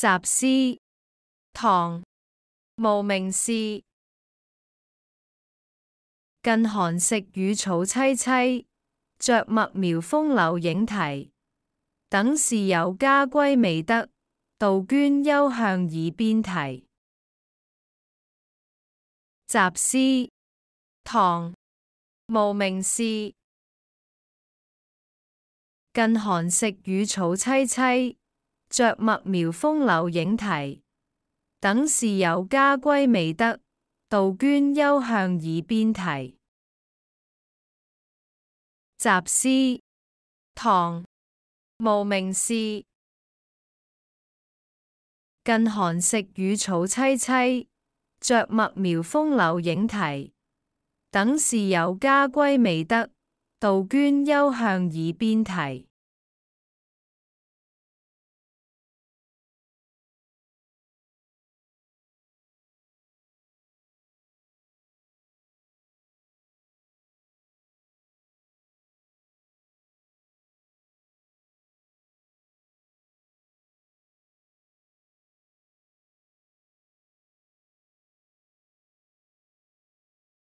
杂诗（唐）无名氏。近寒食雨草萋萋，着墨描风柳影题。等是有家归未得，杜鹃休向耳边啼。杂诗（唐）无名氏。近寒食雨草萋萋。着麦苗风柳影题。等是有家归未得。杜鹃休向耳边啼。杂诗，唐·无名氏。近寒食雨草萋萋，着麦苗风柳影题。等是有家归未得，杜鹃休向耳边啼。